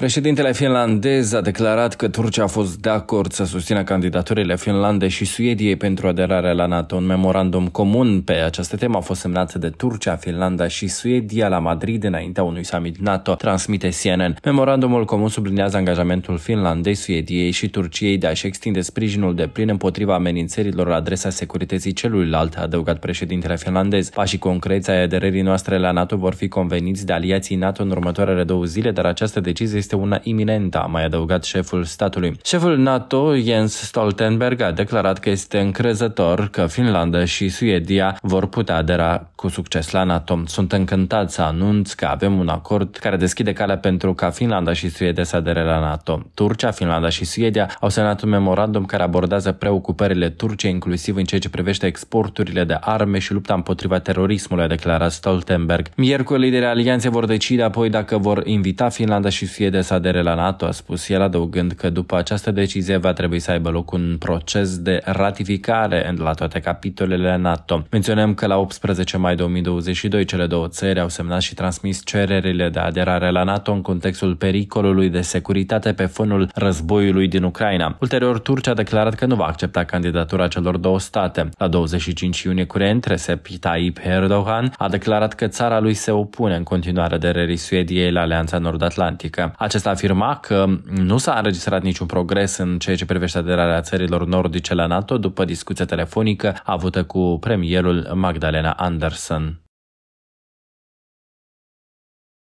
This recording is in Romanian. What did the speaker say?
Președintele finlandez a declarat că Turcia a fost de acord să susțină candidaturile Finlandei și Suediei pentru aderarea la NATO. Un memorandum comun pe această temă a fost semnat de Turcia, Finlanda și Suedia la Madrid înaintea unui summit NATO, transmite CNN. Memorandumul comun sublinează angajamentul Finlandei, Suediei și Turciei de a-și extinde sprijinul de plin împotriva amenințărilor la adresa securității celuilalt, a adăugat președintele finlandez. Pașii concreți ai aderării noastre la NATO vor fi conveniți de aliații NATO în următoarele două zile, dar această decizie este una iminentă, a mai adăugat șeful statului. Șeful NATO, Jens Stoltenberg, a declarat că este încrezător că Finlanda și Suedia vor putea adera cu succes la NATO. Sunt încântat să anunț că avem un acord care deschide calea pentru ca Finlanda și Suedia să adere la NATO. Turcia, Finlanda și Suedia au semnat un memorandum care abordează preocupările Turciei, inclusiv în ceea ce privește exporturile de arme și lupta împotriva terorismului, a declarat Stoltenberg. Miercuri, liderii alianței vor decide apoi dacă vor invita Finlanda și Suedia de să adere la NATO, a spus el adăugând că după această decizie va trebui să aibă loc un proces de ratificare la toate capitolele NATO. Menționăm că la 18 mai 2022 cele două țări au semnat și transmis cererile de aderare la NATO în contextul pericolului de securitate pe fondul războiului din Ucraina. Ulterior, Turcia a declarat că nu va accepta candidatura celor două state. La 25 iunie curent, Recep Tayyip Erdogan a declarat că țara lui se opune în continuare aderării Suediei la Alianța Nord-Atlantică. Acesta afirma că nu s-a înregistrat niciun progres în ceea ce privește aderarea țărilor nordice la NATO după discuția telefonică avută cu premierul Magdalena Anderson.